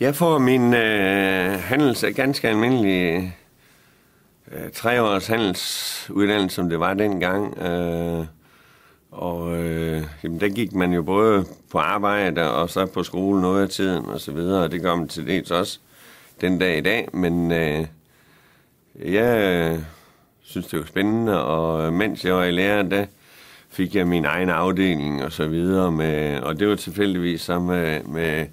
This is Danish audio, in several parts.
Jeg får min øh, handels, ganske almindelig øh, treårs handelsuddannelse, som det var dengang. Øh, og øh, jamen, der gik man jo både på arbejde og så på skole noget af tiden og så videre, og det gør man til dels også den dag i dag. Men øh, jeg øh, synes, det var spændende, og øh, mens jeg var i lære, der fik jeg min egen afdeling og så videre. Med, og det var tilfældigvis sammen med, med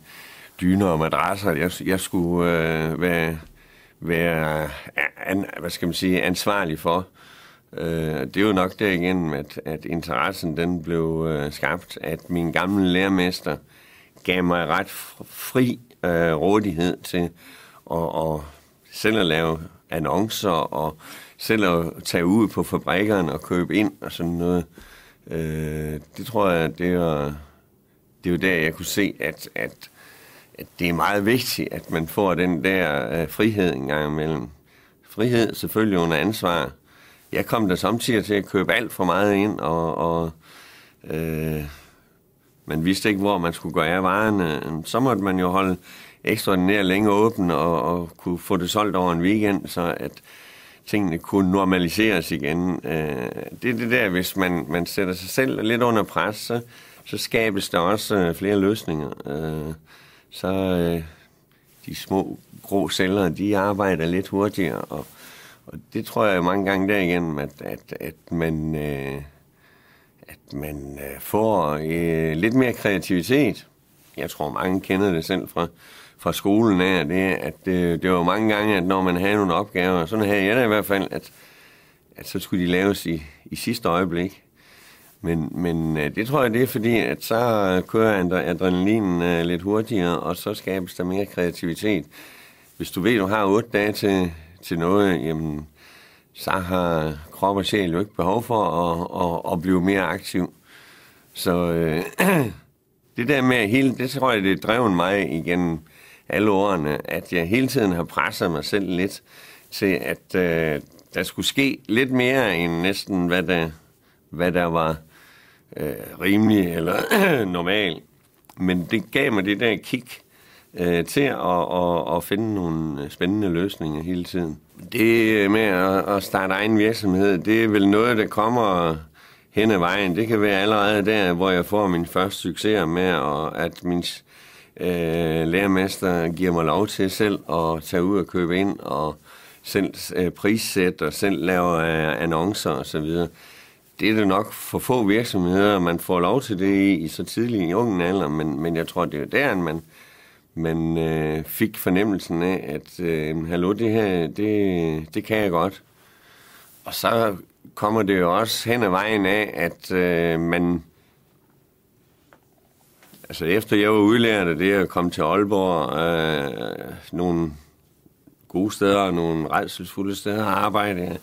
dyner og madrasser. Jeg, jeg skulle øh, være, være an, hvad skal man sige, ansvarlig for. Øh, det er jo nok igen, at, at interessen den blev øh, skabt, at min gamle lærermester gav mig ret fri øh, rådighed til at, at selv at lave annoncer og selv at tage ud på fabrikkerne og købe ind og sådan noget. Øh, det tror jeg, det er, det er jo der, jeg kunne se, at, at det er meget vigtigt, at man får den der øh, frihed en gang imellem. Frihed selvfølgelig under ansvar. Jeg kom da samtidig til at købe alt for meget ind, og, og øh, man vidste ikke, hvor man skulle gå af varerne. Så måtte man jo holde ekstraordinært længe åben og, og kunne få det solgt over en weekend, så at tingene kunne normaliseres igen. Øh, det er det der, hvis man, man sætter sig selv lidt under pres, så, så skabes der også øh, flere løsninger. Øh, så øh, de små grå celler, de arbejder lidt hurtigere, og, og det tror jeg mange gange derigennem, at, at, at man, øh, at man øh, får øh, lidt mere kreativitet. Jeg tror, mange kender det selv fra, fra skolen af, det, at øh, det var mange gange, at når man havde nogle opgaver, sådan havde jeg det i hvert fald, at, at så skulle de laves i, i sidste øjeblik. Men, men øh, det tror jeg, det er fordi, at så kører adrenalinen øh, lidt hurtigere, og så skabes der mere kreativitet. Hvis du ved, at du har otte dage til, til noget, jamen, så har krop og sjæl jo ikke behov for at, at, at blive mere aktiv. Så øh, det der med hele, det tror jeg, det drev mig igennem alle årene, at jeg hele tiden har presset mig selv lidt til, at øh, der skulle ske lidt mere end næsten, hvad der, hvad der var øh, rimelig eller normal. Men det gav mig det der kick øh, til at, at, at finde nogle spændende løsninger hele tiden. Det med at, at starte egen virksomhed, det er vel noget, der kommer hen ad vejen. Det kan være allerede der, hvor jeg får min første succes med, og at min øh, lærermester giver mig lov til selv at tage ud og købe ind, og selv øh, prissætte, og selv lave øh, annoncer osv det er det nok for få virksomheder, man får lov til det i, i så tidlig i ungen alder, men, men jeg tror, det er der, man, man øh, fik fornemmelsen af, at øh, hallo, det her, det, det kan jeg godt. Og så kommer det jo også hen ad vejen af, at øh, man... Altså efter jeg var udlært af det, at komme til Aalborg, øh, nogle gode steder og nogle redselsfulde steder at arbejde,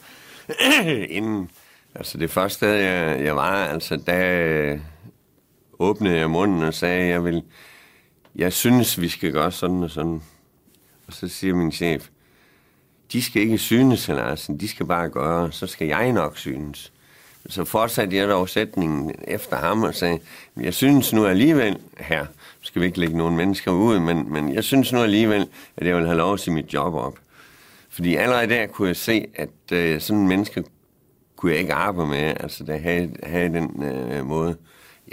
inden Altså det første sted, jeg, jeg var, altså der øh, åbnede jeg munden og sagde, jeg vil, jeg synes, vi skal gøre sådan og sådan. Og så siger min chef, de skal ikke synes, Larsen, de skal bare gøre, så skal jeg nok synes. Så fortsatte jeg dog sætningen efter ham og sagde, jeg synes nu alligevel, her skal vi ikke lægge nogen mennesker ud, men, men jeg synes nu alligevel, at jeg vil have lov at mit job op. Fordi allerede der kunne jeg se, at øh, sådan en menneske kunne jeg ikke arbejde med, altså det havde, havde den øh, måde.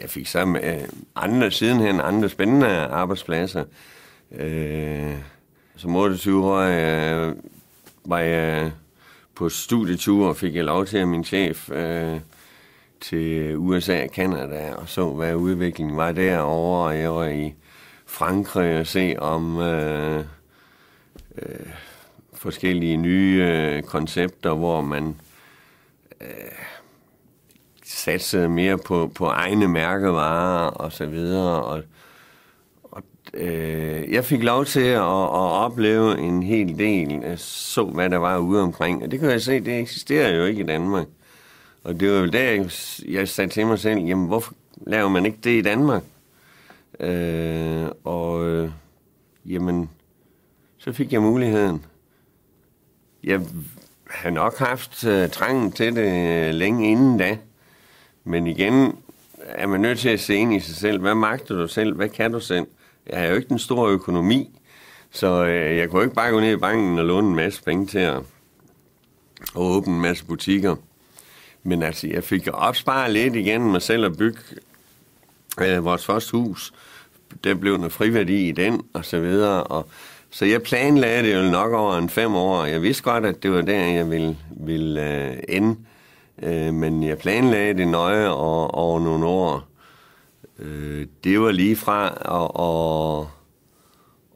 Jeg fik så øh, andre sidenhen, andre spændende arbejdspladser. Øh, som 28-årig øh, var jeg på studietur og fik jeg lov til, at min chef øh, til USA og Kanada og så, hvad udviklingen var derovre. Og jeg var i Frankrig og se om øh, øh, forskellige nye øh, koncepter, hvor man øh, satsede mere på, på egne mærkevarer og så videre. Og, og øh, jeg fik lov til at, at opleve en hel del, øh, så hvad der var ude omkring. Og det kan jeg se, det eksisterer jo ikke i Danmark. Og det var jo der, jeg sagde til mig selv, jamen hvorfor laver man ikke det i Danmark? Øh, og øh, jamen, så fik jeg muligheden. Jeg har nok haft uh, trangen til det øh, længe inden da. Men igen er man nødt til at se ind i sig selv. Hvad magter du selv? Hvad kan du selv? Jeg har jo ikke den store økonomi, så uh, jeg kunne ikke bare gå ned i banken og låne en masse penge til at, at åbne en masse butikker. Men altså, jeg fik opsparet lidt igen mig selv at bygge uh, vores første hus. Der blev noget friværdi i den, og så videre. Og så jeg planlagde det jo nok over en fem år. Jeg vidste godt, at det var der, jeg ville, ville øh, ende. Øh, men jeg planlagde det nøje over, over nogle år. Øh, det var lige fra at, at,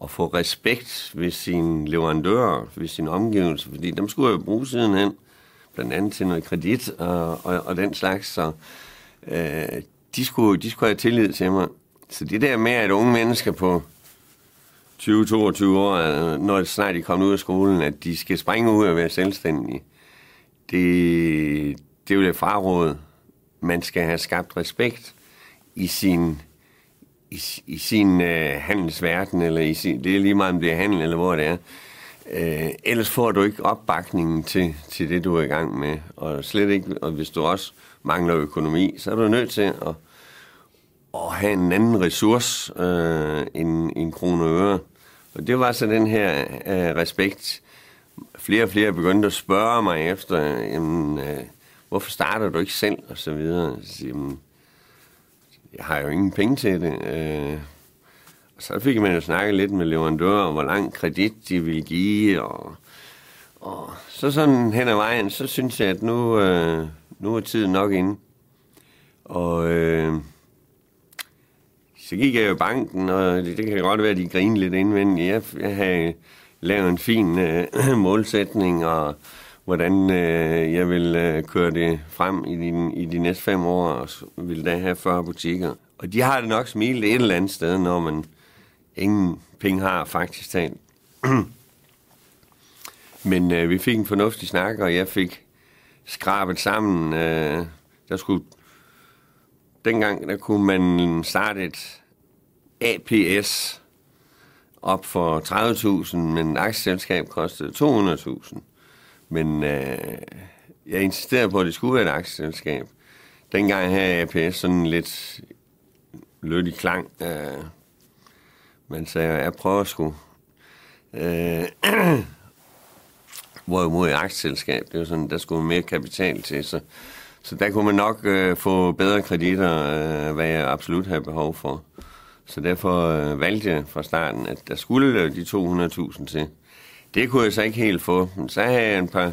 at få respekt ved sin leverandør, ved sin omgivelse, fordi dem skulle jeg jo bruge sidenhen, blandt andet til noget kredit og, og, og den slags. Så øh, de, skulle, de skulle have tillid til mig. Så det der med, at unge mennesker på 20-22 år, øh, når snart er kommet ud af skolen, at de skal springe ud og være selvstændige. Det, det vil jeg fraråde. Man skal have skabt respekt i sin, i, i sin uh, handelsverden, eller i sin, det er lige meget om det er handel, eller hvor det er. Uh, ellers får du ikke opbakningen til, til det, du er i gang med. Og slet ikke, og hvis du også mangler økonomi, så er du nødt til at, at have en anden ressource øh, end en kroner og øre. Og det var så den her øh, respekt. Flere og flere begyndte at spørge mig efter, jamen, øh, hvorfor starter du ikke selv, og så videre. Så, jamen, jeg har jo ingen penge til det. Øh, og så fik man jo snakket lidt med leverandører om, hvor lang kredit de ville give, og, og så sådan hen ad vejen, så synes jeg, at nu, øh, nu er tiden nok inde. Og... Øh, så gik jeg jo i banken, og det, det kan godt være, at de grinede lidt indvendigt. Jeg, jeg havde lavet en fin øh, målsætning, og hvordan øh, jeg vil øh, køre det frem i din, i de næste fem år, og vil da have 40 butikker. Og de har det nok smilet et eller andet sted, når man ingen penge har faktisk talt. Men øh, vi fik en fornuftig snak, og jeg fik skrabet sammen. Øh, der skulle dengang der kunne man starte et APS op for 30.000, men aktieselskab kostede 200.000. Men øh, jeg insisterede på, at det skulle være et aktieselskab. Dengang havde APS sådan lidt lødig klang. Øh, man sagde, jeg prøver skulle. Øh, hvorimod i aktieselskab, det var sådan, der skulle mere kapital til, så, så der kunne man nok øh, få bedre kreditter, øh, hvad jeg absolut havde behov for. Så derfor øh, valgte jeg fra starten, at der skulle de 200.000 til. Det kunne jeg så ikke helt få. Men så havde jeg en par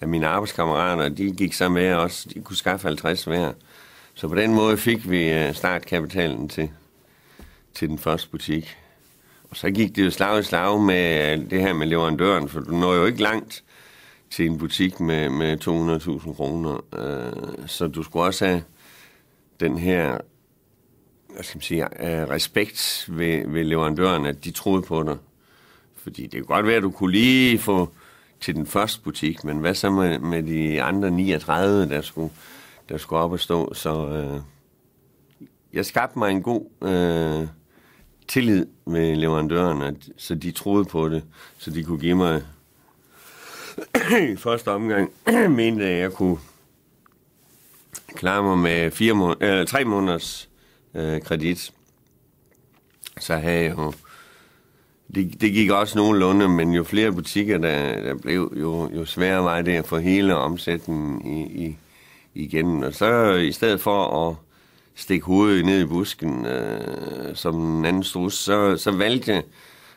af mine arbejdskammerater, de gik så med også. De kunne skaffe 50 hver. Så på den måde fik vi øh, startkapitalen til, til den første butik. Og så gik det jo slag i slag med øh, det her med leverandøren, for du når jo ikke langt til en butik med, med 200.000 kroner. Øh, så du skulle også have den her hvad skal man sige, øh, respekt ved, ved leverandøren, at de troede på dig. Fordi det kan godt være, at du kunne lige få til den første butik, men hvad så med, med de andre 39, der skulle, der skulle op og stå? Så øh, jeg skabte mig en god øh, tillid med leverandørerne, så de troede på det, så de kunne give mig i første omgang, mente at jeg kunne klare mig med fire må- øh, tre måneders øh, kredit, så havde jeg jo... Det, det gik også nogenlunde, men jo flere butikker der, der blev, jo, jo sværere var det at få hele omsætningen i, i, igennem. Og så i stedet for at stikke hovedet ned i busken øh, som en anden strus, så, så valgte jeg,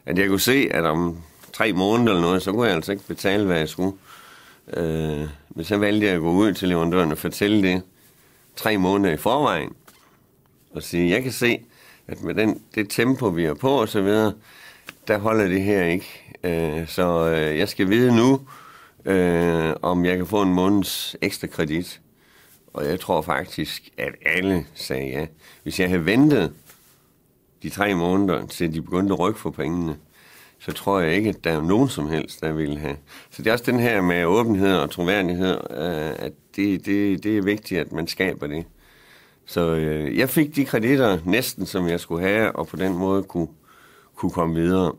at jeg kunne se, at om tre måneder eller noget, så kunne jeg altså ikke betale, hvad jeg skulle. Øh, men så valgte jeg at gå ud til leverandøren og fortælle det tre måneder i forvejen og sige, jeg kan se, at med den, det tempo, vi er på og så videre, der holder det her ikke. Øh, så øh, jeg skal vide nu, øh, om jeg kan få en måneds ekstra kredit. Og jeg tror faktisk, at alle sagde ja. Hvis jeg havde ventet de tre måneder, til de begyndte at rykke for pengene, så tror jeg ikke, at der er nogen som helst, der vil have. Så det er også den her med åbenhed og troværdighed, øh, at det, det, det er vigtigt, at man skaber det. Så øh, jeg fik de kreditter næsten, som jeg skulle have, og på den måde kunne, kunne komme videre.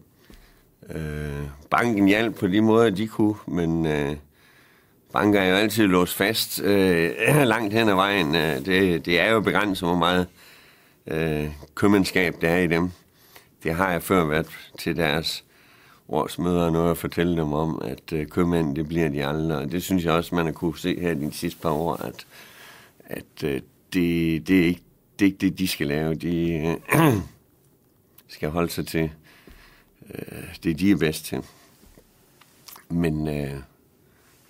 Øh, banken hjalp på de måder, de kunne, men øh, banker er jo altid låst fast øh, langt hen ad vejen. Øh, det, det er jo begrænset, hvor meget øh, købmandskab der er i dem. Det har jeg før været til deres årsmøder og noget at fortælle dem om, at øh, købmænd, det bliver de aldrig. Og det synes jeg også, man har kunne se her de sidste par år, at, at øh, det, det, er ikke, det er ikke det, de skal lave. De øh, skal holde sig til øh, det, de er bedst til. Men øh,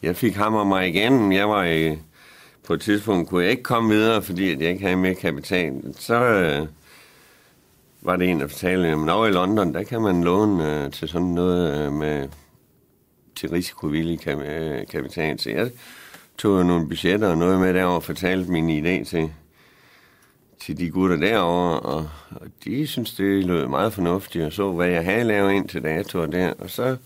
jeg fik ham og mig igen. Jeg var øh, på et tidspunkt, kunne jeg ikke komme videre, fordi jeg ikke havde mere kapital. Så øh, var det en, der fortalte, at over i London, der kan man låne øh, til sådan noget øh, med til risikovillig øh, kapital. Så jeg tog jeg nogle budgetter og noget med derovre og fortalte min idé til, til de gutter derovre, og, og de synes det lød meget fornuftigt, og så hvad jeg havde lavet til dator der, og så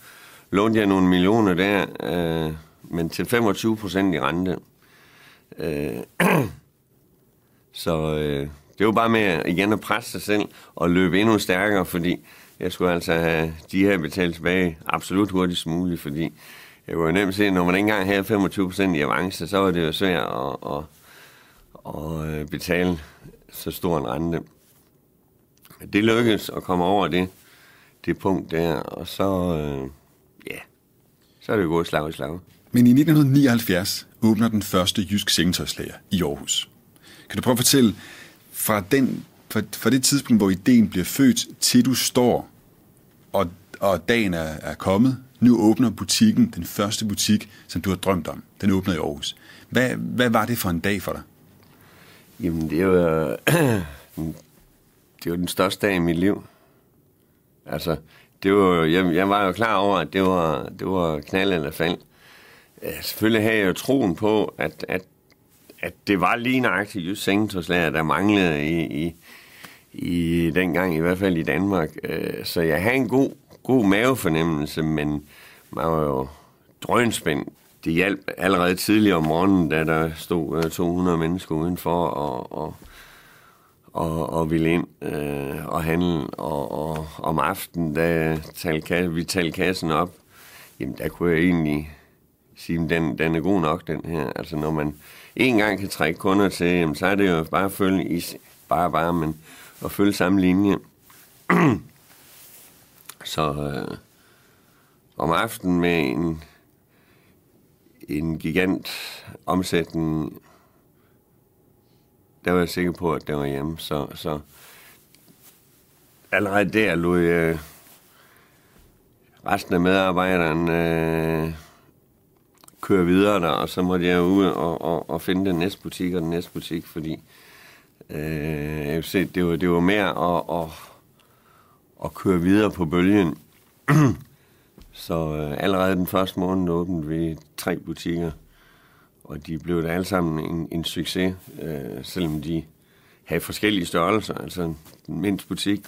lånte jeg nogle millioner der, øh, men til 25 procent i rente. Øh, så øh, det var bare med igen at presse sig selv og løbe endnu stærkere, fordi jeg skulle altså have de her betalt tilbage absolut hurtigst muligt, fordi jeg var jo nemt se, når man ikke engang havde 25 procent i avance, så var det jo svært at, at, at øh, betale så stor en rente. Det lykkedes at komme over det, det punkt der, og så, øh, ja, så er det jo gået slag i slag. Men i 1979 åbner den første jysk sengetøjslager i Aarhus. Kan du prøve at fortælle, fra, den, fra, fra det tidspunkt, hvor ideen bliver født, til du står, og, og dagen er, er kommet, nu åbner butikken, den første butik, som du har drømt om. Den åbner i Aarhus. Hvad, hvad var det for en dag for dig? Jamen, det var, det var den største dag i mit liv. Altså, det var, jeg, jeg var jo klar over, at det var, det var knald eller fald. Selvfølgelig havde jeg jo troen på, at, at, at det var lige nøjagtigt just sengetoslager, der manglede i, i, i dengang, i hvert fald i Danmark. Øh, så jeg havde en god god mavefornemmelse, men man var jo drønspændt. Det hjalp allerede tidligere om morgenen, da der stod 200 øh, mennesker udenfor og, og, og, og ville ind øh, og handle. Og, og om aftenen, da tal, vi talte kassen op, jamen der kunne jeg egentlig sige, den, den er god nok, den her. Altså når man en gang kan trække kunder til, jamen, så er det jo bare at følge, bare bare, men at følge samme linje. Så øh, om aftenen med en, en gigant omsætning, der var jeg sikker på, at det var hjemme. Så, så allerede der lå jeg resten af medarbejderne øh, køre videre der, og så måtte jeg ud og, og, og finde den næste butik og den næste butik, fordi øh, jeg se, det var, det var mere at, at at køre videre på bølgen. Så øh, allerede den første måned åbnede vi tre butikker, og de blev da alle sammen en, en succes, øh, selvom de havde forskellige størrelser. Altså den mindste butik,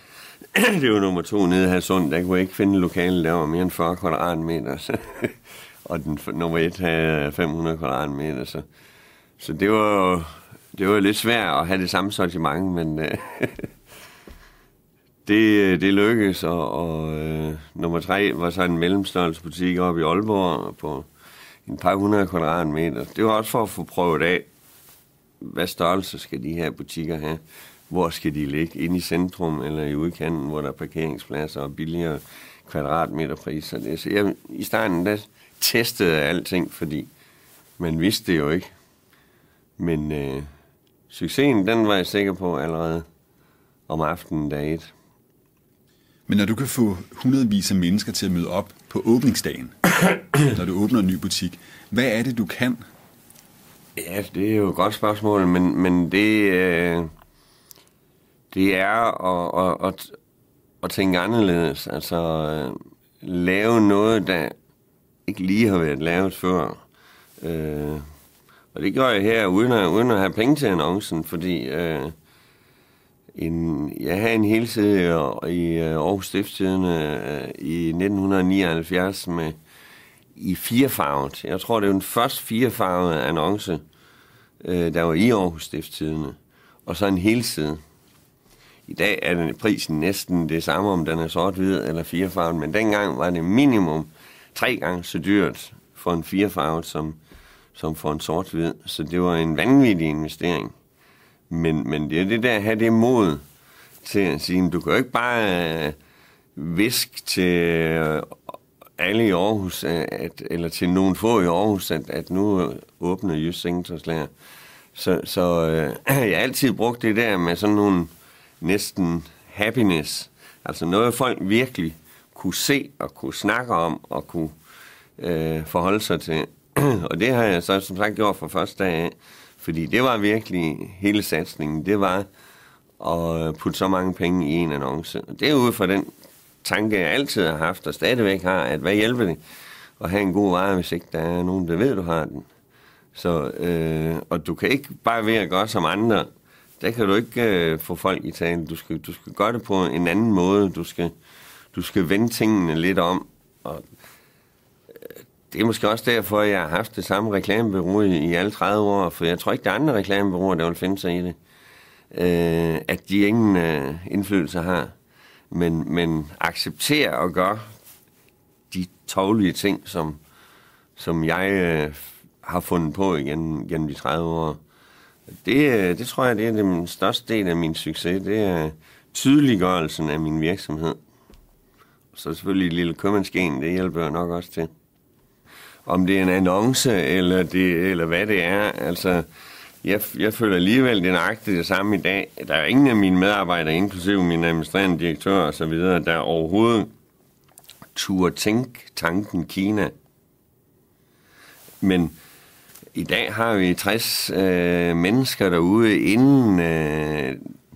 det var nummer to nede her Halsund, der kunne jeg ikke finde lokale, der var mere end 40 kvadratmeter. Så, og den nummer et havde 500 kvadratmeter, så, så det var det var lidt svært at have det samme sortiment, men øh, Det, øh, det lykkedes, og, og øh, nummer tre var så en mellemstørrelsesbutik oppe i Aalborg på en par hundrede kvadratmeter. Det var også for at få prøvet af, hvad størrelse skal de her butikker have? Hvor skal de ligge? Inde i centrum eller i udkanten, hvor der er parkeringspladser og billigere kvadratmeterpriser. Det. Så jeg, i starten der testede jeg alting, fordi man vidste det jo ikke. Men øh, succesen, den var jeg sikker på allerede om aftenen dag 1. Men når du kan få hundredvis af mennesker til at møde op på åbningsdagen, når du åbner en ny butik, hvad er det, du kan? Ja, det er jo et godt spørgsmål, men, men det, øh, det er at, at, at, at tænke anderledes. Altså øh, lave noget, der ikke lige har været lavet før. Øh, og det gør jeg her, uden at, uden at have penge til annoncen, fordi... Øh, en, jeg havde en helside i øh, Aarhus Stiftstidende øh, i 1979 med i firefarvet. Jeg tror, det var den første firefarvede annonce, øh, der var i Aarhus Stiftstidende. Og så en helside. I dag er den prisen næsten det samme, om den er sort-hvid eller firefarvet, men dengang var det minimum tre gange så dyrt for en firefarvet som, som for en sort-hvid. Så det var en vanvittig investering. Men, men det er det der at have det mod til at sige, du kan jo ikke bare øh, visk til øh, alle i Aarhus, øh, at, eller til nogen få i Aarhus, at, at nu øh, åbner Jysk Sengetøjslærer. Så, så øh, jeg har altid brugt det der med sådan nogle næsten happiness. Altså noget, folk virkelig kunne se og kunne snakke om og kunne øh, forholde sig til. og det har jeg så som sagt gjort fra første dag af. Fordi det var virkelig hele satsningen. Det var at øh, putte så mange penge i en annonce. Og det er ud fra den tanke, jeg altid har haft og stadigvæk har, at hvad hjælper det at have en god vare, hvis ikke der er nogen, der ved, du har den. Så, øh, og du kan ikke bare være at gøre som andre. Der kan du ikke øh, få folk i tale. Du skal, du skal gøre det på en anden måde. Du skal, du skal vende tingene lidt om. Og det er måske også derfor, jeg har haft det samme reklamebureau i, i alle 30 år, for jeg tror ikke, der er andre reklamebureauer, der vil finde sig i det. Øh, at de ingen øh, indflydelse har, men, men accepterer og gør de tovlige ting, som, som jeg øh, har fundet på igen, gennem de 30 år. Det, øh, det tror jeg, det er den største del af min succes. Det er tydeliggørelsen af min virksomhed. Så selvfølgelig et lille købmandsgen, det hjælper nok også til om det er en annonce, eller, det, eller hvad det er. Altså, jeg, jeg føler alligevel det nøjagtigt det samme i dag. Der er ingen af mine medarbejdere, inklusive min administrerende direktør osv., der overhovedet turde tænke tanken Kina. Men i dag har vi 60 øh, mennesker derude, inden øh,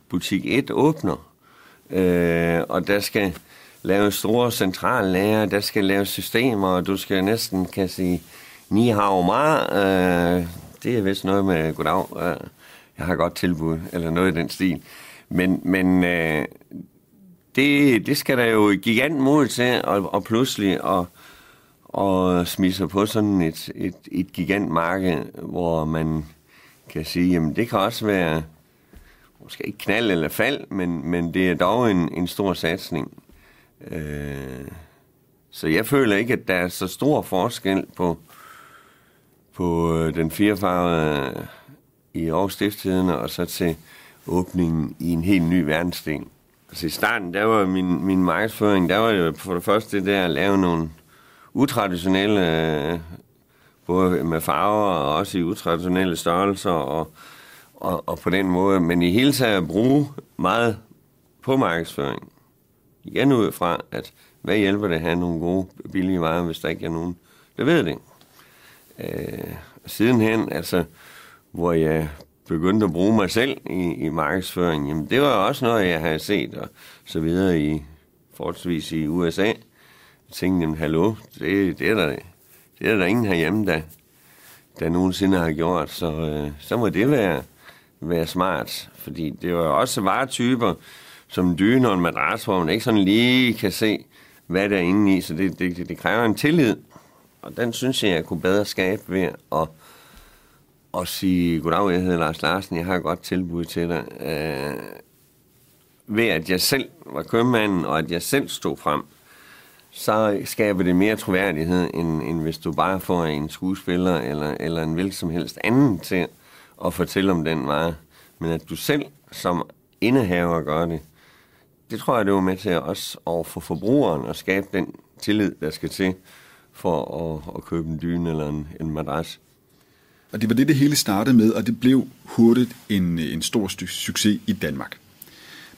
butik 1 åbner. Øh, og der skal lave store centrallager, der skal lave systemer, og du skal næsten kan sige, ni har meget. Øh, det er vist noget med, goddag, øh, jeg har godt tilbud, eller noget i den stil. Men, men øh, det, det skal der jo gigant mod til, og, og pludselig og, og smide sig på sådan et, et, et gigantmarked, hvor man kan sige, jamen det kan også være måske ikke knald eller fald, men, men det er dog en, en stor satsning. Øh, så jeg føler ikke, at der er så stor forskel på, på øh, den firefarvede øh, i Aarhus og så til åbningen i en helt ny verdensdel. Altså i starten, der var min, min markedsføring, der var jo for det første det der at lave nogle utraditionelle, øh, både med farver og også i utraditionelle størrelser og, og, og på den måde, men i hele taget at bruge meget på markedsføringen. Jeg ud fra, at hvad hjælper det at have nogle gode, billige varer, hvis der ikke er nogen, der ved det? Øh, sidenhen, altså, hvor jeg begyndte at bruge mig selv i, i markedsføring, jamen det var også noget, jeg havde set og så videre i, forholdsvis i USA. Jeg tænkte, jamen hallo, det, det, er der, det er der ingen herhjemme, der, der nogensinde har gjort, så, øh, så må det være, være smart, fordi det var også varetyper, som en dyne og en madras, hvor man ikke sådan lige kan se, hvad der er inde i. Så det, det, det, det kræver en tillid. Og den synes jeg, jeg kunne bedre skabe ved at, at sige, goddag, jeg hedder Lars Larsen, jeg har et godt tilbud til dig. Øh, ved at jeg selv var købmanden, og at jeg selv stod frem, så skaber det mere troværdighed, end, end hvis du bare får en skuespiller eller, eller en hvilken som helst anden til at fortælle om den vare. Men at du selv som indehaver gør det, det tror jeg, det var med til os over for forbrugeren at skabe den tillid, der skal til for at, at købe en dyne eller en, en madras. Og det var det, det hele startede med, og det blev hurtigt en, en stor succes i Danmark.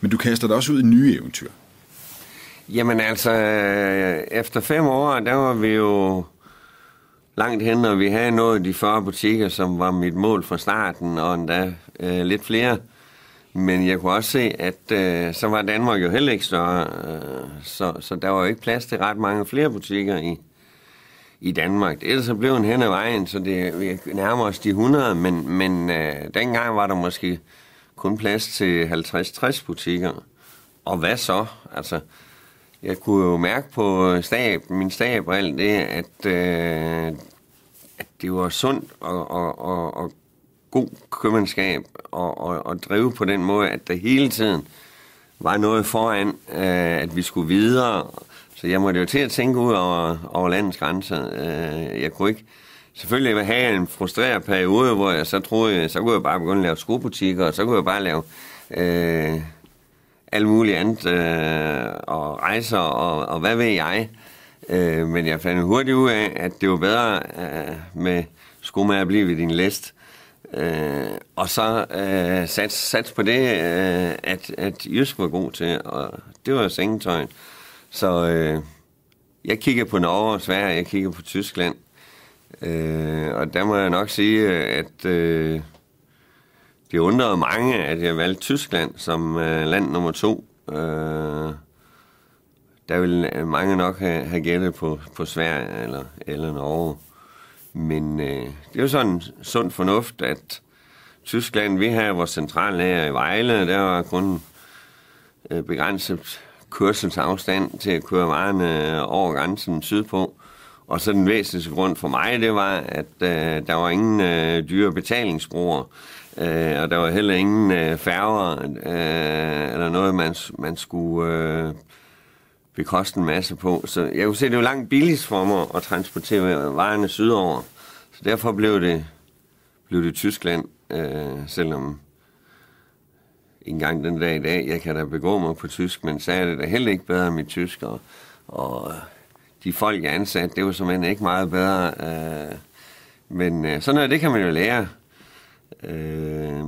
Men du kaster dig også ud i nye eventyr. Jamen altså, øh, efter fem år, der var vi jo langt hen, og vi havde nået de 40 butikker, som var mit mål fra starten, og endda øh, lidt flere. Men jeg kunne også se, at øh, så var Danmark jo heller ikke større, øh, så, så der var jo ikke plads til ret mange flere butikker i, i Danmark. Ellers så blev den hen ad vejen, så det, vi nærmer os de 100, men, men øh, dengang var der måske kun plads til 50-60 butikker. Og hvad så? Altså, jeg kunne jo mærke på stab, min stab og alt det, at, øh, at det var sundt at, at, at, at god købmandskab og, og, og drive på den måde, at der hele tiden var noget foran, øh, at vi skulle videre. Så jeg måtte jo til at tænke ud over, over landets grænser. Øh, jeg kunne ikke selvfølgelig have en frustreret periode, hvor jeg så troede, så kunne jeg bare begynde at lave skobutikker, og så kunne jeg bare lave øh, alt muligt andet, øh, og rejser, og, og hvad ved jeg. Øh, men jeg fandt hurtigt ud af, at det var bedre øh, med sko med at blive ved din læst, Øh, og så øh, sats, sats på det, øh, at, at Jysk var god til, og det var sengetøjen. Så øh, jeg kigger på Norge og Sverige, jeg kigger på Tyskland. Øh, og der må jeg nok sige, at øh, det undrede mange, at jeg valgte Tyskland som øh, land nummer to. Øh, der ville mange nok have, have gættet på, på Sverige eller, eller Norge. Men øh, det er jo sådan sund fornuft, at Tyskland, vi har vores centrallager i Vejle, der var kun øh, begrænset kørselsafstand til at køre varerne øh, over grænsen sydpå. Og så den væsentligste grund for mig, det var, at øh, der var ingen øh, dyre betalingsbruger, øh, og der var heller ingen øh, færger øh, eller noget, man, man skulle øh, vil koste en masse på. Så jeg kunne se, det var langt billigst for mig at transportere vejene sydover. Så derfor blev det, blev det Tyskland, øh, selvom en gang den dag i dag, jeg kan da begå mig på tysk, men så er det da heller ikke bedre med mit tysk, og, og de folk, jeg ansat, det var simpelthen ikke meget bedre. Øh, men øh, sådan noget, det kan man jo lære. Øh,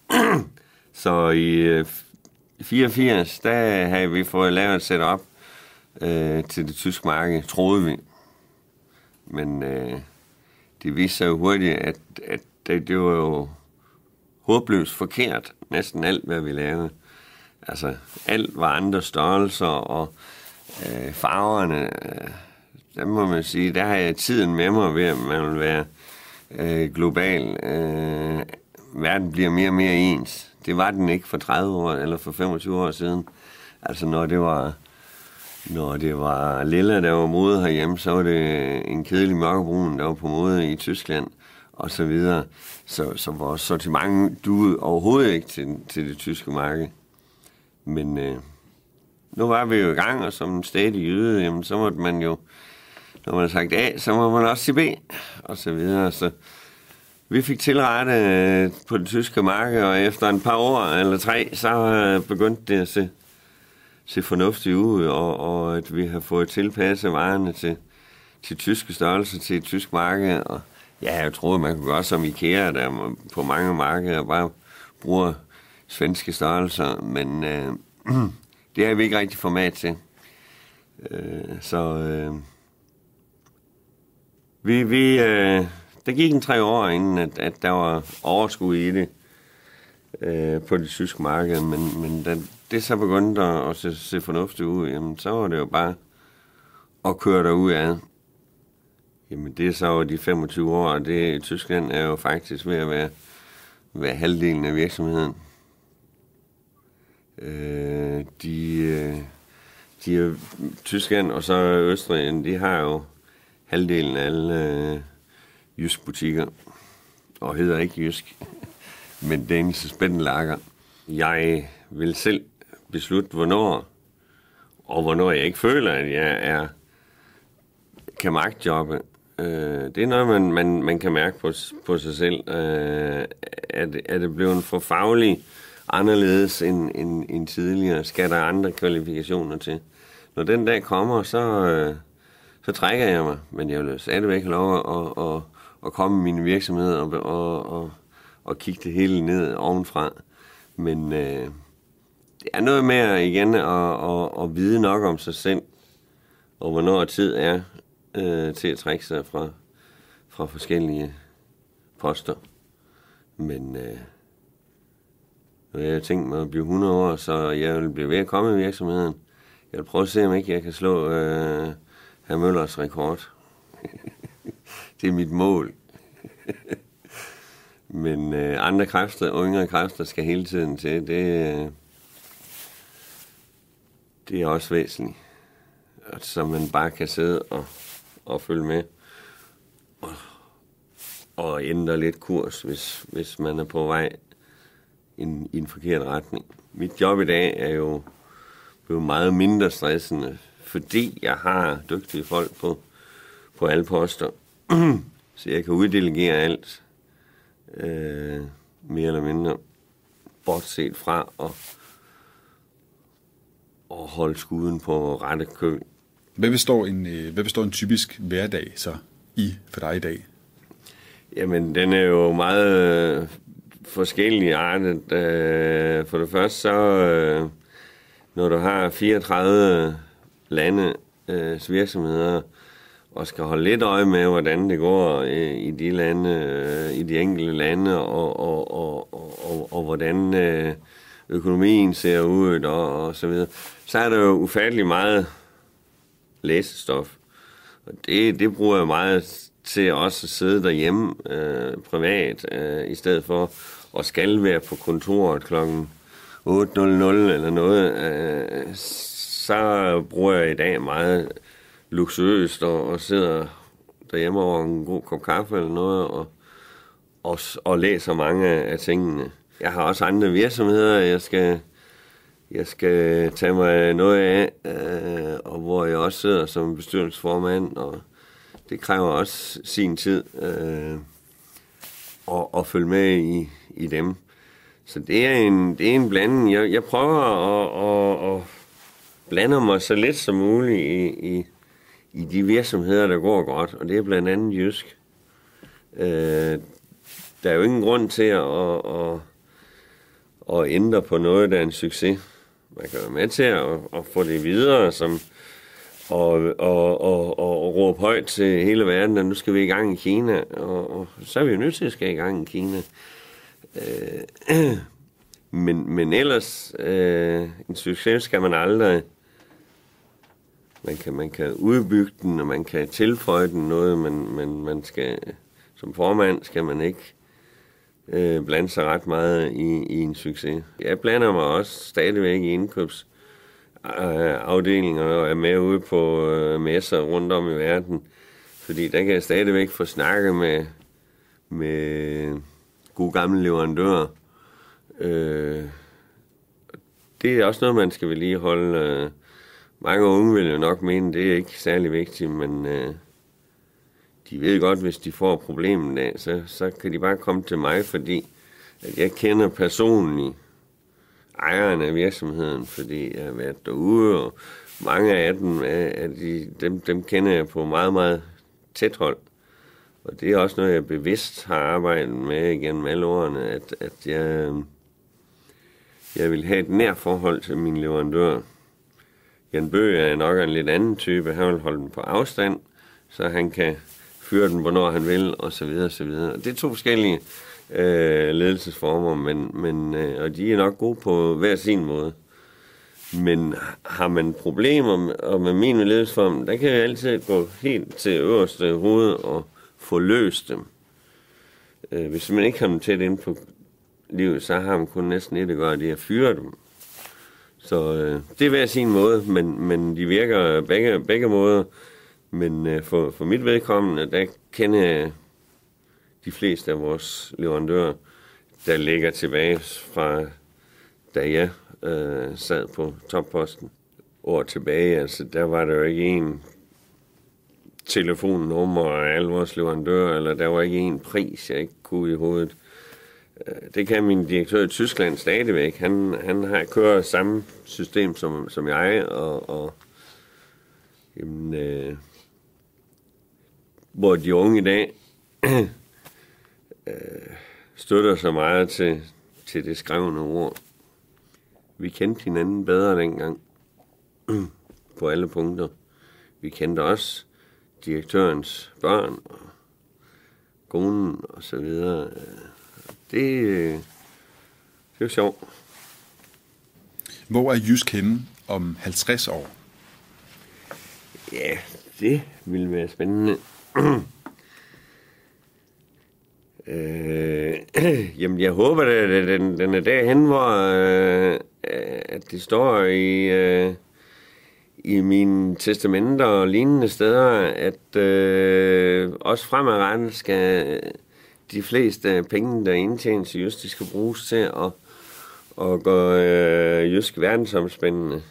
så i øh, 84, der havde vi fået lavet et setup øh, til det tyske marked, troede vi. Men øh, det viste sig jo hurtigt, at, at det, det var jo håbløst forkert, næsten alt, hvad vi lavede. Altså, alt var andre størrelser, og øh, farverne, øh, der må man sige, der har jeg tiden med mig ved, at man vil være øh, global. Øh, verden bliver mere og mere ens. Det var den ikke for 30 år eller for 25 år siden. Altså når det var, når det var Lilla, der var mode herhjemme, så var det en kedelig mørkebrun, der var på mode i Tyskland og så videre. Så, så vores sortiment duede overhovedet ikke til, til det tyske marked. Men øh, nu var vi jo i gang, og som stadig yde, jamen, så måtte man jo, når man har sagt A, så må man også sige B, og så videre. Så, vi fik tilrettet øh, på det tyske marked, og efter en par år eller tre, så øh, begyndte det at se, se fornuftigt ud, og, og at vi har fået tilpasset varerne til, til tyske størrelser, til et tysk marked. Og ja, jeg troede, man kunne gøre som IKEA, der på mange markeder bare bruger svenske størrelser, men øh, det har vi ikke rigtig format til. Øh, så øh, vi, vi øh, der gik en tre år, inden at, at der var overskud i det øh, på det tyske marked, men, men da det så begyndte at, at se, se fornuftigt ud, jamen, så var det jo bare at køre derud af. Jamen det er så de 25 år, og det Tyskland er jo faktisk ved at være, være halvdelen af virksomheden. Øh, de, øh, de er Tyskland og så Østrig, de har jo halvdelen af alle øh, Jysk Butikker, og hedder ikke Jysk, men Spændende Lager. Jeg vil selv beslutte, hvornår og hvornår jeg ikke føler, at jeg er, kan magtjobbe. Øh, det er noget, man, man, man kan mærke på, på sig selv. er, øh, det, er det blevet for faglig anderledes end, end, end tidligere? Skal der andre kvalifikationer til? Når den dag kommer, så, øh, så trækker jeg mig. Men jeg vil stadigvæk have lov at, at at komme i min virksomhed og, og, og, og kigge det hele ned ovenfra. Men øh, det er noget med igen at, at, at vide nok om sig selv, og hvornår tid er øh, til at trække sig fra, fra forskellige poster. Men øh, jeg tænkte mig at blive 100 år, så jeg vil blive ved at komme i virksomheden. Jeg vil prøve at se, om ikke jeg kan slå øh, herr Møllers rekord. det er mit mål. Men øh, andre kræfter, yngre kræfter, skal hele tiden til. Det, øh, det er også væsentligt. At, så man bare kan sidde og, og følge med. Og, og ændre lidt kurs, hvis, hvis man er på vej i en, i en forkert retning. Mit job i dag er jo blevet meget mindre stressende, fordi jeg har dygtige folk på, på alle poster. så jeg kan uddelegere alt, øh, mere eller mindre, bortset fra at, at holde skuden på rette kø. Hvad består en, øh, hvad består en typisk hverdag så i for dig i dag? Jamen, den er jo meget øh, forskellige artet. Øh, for det første så, når du har 34 lande, øh, og skal holde lidt øje med, hvordan det går øh, i de lande, øh, i de enkelte lande, og, og, og, og, og, og hvordan øh, økonomien ser ud, og, og så videre. Så er der jo ufattelig meget læsestof. Og det, det bruger jeg meget til også at sidde derhjemme øh, privat, øh, i stedet for at skal være på kontoret klokken 8.00 eller noget. Øh, så bruger jeg i dag meget luksuøst og, og sidder derhjemme over en god kop kaffe eller noget og, og, og læser mange af tingene. Jeg har også andre virksomheder, jeg skal, jeg skal tage mig noget af, øh, og hvor jeg også sidder som bestyrelsesformand, og det kræver også sin tid øh, at, at følge med i, i dem. Så det er en, det er en blanding. Jeg, jeg prøver at, at, at blande mig så lidt som muligt i, i, i de virksomheder, der går godt, og det er blandt andet Jysk. Øh, der er jo ingen grund til at, at, at, at ændre på noget, der er en succes. Man kan være med til at, at få det videre, som, og, og, og, og, og råbe højt til hele verden, at nu skal vi i gang i Kina, og, og så er vi jo nødt til at skal i gang i Kina. Øh, men, men ellers, øh, en succes skal man aldrig man kan, man kan udbygge den, og man kan tilføje den noget, men, men man skal, som formand skal man ikke øh, blande sig ret meget i, i en succes. Jeg blander mig også stadigvæk i indkøbsafdelinger øh, og er med ude på øh, messer rundt om i verden, fordi der kan jeg stadigvæk få snakket med, med gode gamle leverandører. Øh, det er også noget, man skal vedligeholde. Øh, mange unge vil jo nok mene, det er ikke særlig vigtigt, men øh, de ved godt, hvis de får problemet af, så, så kan de bare komme til mig, fordi at jeg kender personligt ejeren af virksomheden, fordi jeg har været derude, og mange af dem, er øh, de, dem, dem kender jeg på meget, meget tæt hold. Og det er også noget, jeg bevidst har arbejdet med igennem alle årene, at, at jeg, øh, jeg vil have et nær forhold til min leverandør. Jan Bøge er nok en lidt anden type. Han vil holde den på afstand, så han kan fyre den, hvornår han vil, og så videre, og så videre. Det er to forskellige øh, ledelsesformer, men, men, øh, og de er nok gode på hver sin måde. Men har man problemer med, og med min ledelsesform, der kan jeg altid gå helt til øverste hoved og få løst dem. Øh, hvis man ikke har dem tæt ind på livet, så har man kun næsten et at gøre, det er at fyre dem. Så øh, det er hver sin måde, men, men de virker begge, begge måder. Men øh, for, for mit vedkommende, der kender de fleste af vores leverandører, der ligger tilbage fra, da jeg øh, sad på topposten år tilbage. Altså, der var der jo ikke en telefonnummer af alle vores leverandører, eller der var ikke en pris, jeg ikke kunne i hovedet. Øh, det kan min direktør i Tyskland stadigvæk. Han, han har kører samme system som, som jeg, og, og jamen, øh, hvor de unge i dag øh, støtter så meget til, til det skrevne ord. Vi kendte hinanden bedre dengang på alle punkter. Vi kendte også direktørens børn og konen og så videre. Øh det, øh, det er jo sjovt. Hvor er Jysk henne om 50 år? Ja, det ville være spændende. øh, jamen, jeg håber, at den, den er derhen, hvor øh, at det står i, øh, i mine testamenter og lignende steder, at øh, også fremadrettet skal de fleste af pengene, der indtjenes i Jysk, de skal bruges til at, at gøre øh, Jysk verdensomspændende.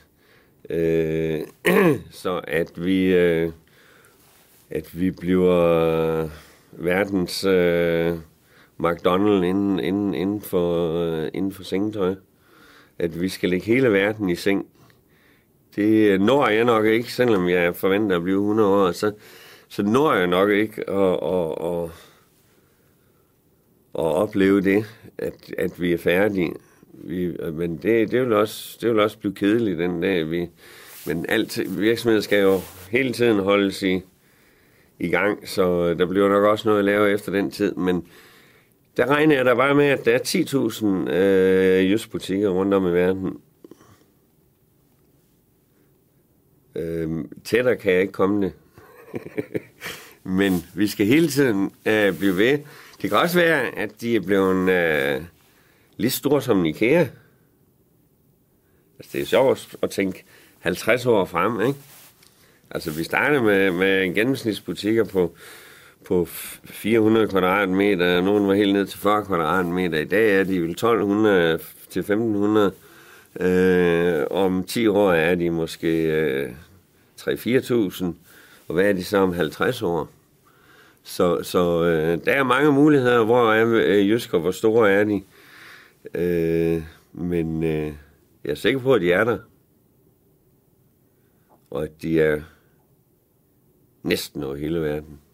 Øh, så at vi, øh, at vi bliver verdens øh, McDonald's inden, inden, inden, for, øh, inden for sengetøj. At vi skal lægge hele verden i seng. Det når jeg nok ikke, selvom jeg forventer at blive 100 år, så, så når jeg nok ikke at, at, at, opleve det, at, at vi er færdige. Vi, men det, det, vil også, det vil også blive kedeligt den dag, vi... Men alt, virksomheden skal jo hele tiden holdes i, i gang, så der bliver nok også noget at lave efter den tid, men der regner jeg der bare med, at der er 10.000 øh, butikker rundt om i verden. Øh, tættere kan jeg ikke komme det. men vi skal hele tiden øh, blive ved det kan også være, at de er blevet øh, lige store som Ikea. Altså, det er sjovt at tænke 50 år frem, ikke? Altså, vi startede med, med gennemsnitsbutikker på, på 400 kvadratmeter, og nogen var helt ned til 40 kvadratmeter. I dag er de vel 1200 til 1500. Øh, om 10 år er de måske øh, 3-4.000. Og hvad er de så om 50 år? Så, så øh, der er mange muligheder. Hvor er øh, Jysk, og hvor store er de? Øh, men øh, jeg er sikker på, at de er der. Og at de er næsten over hele verden.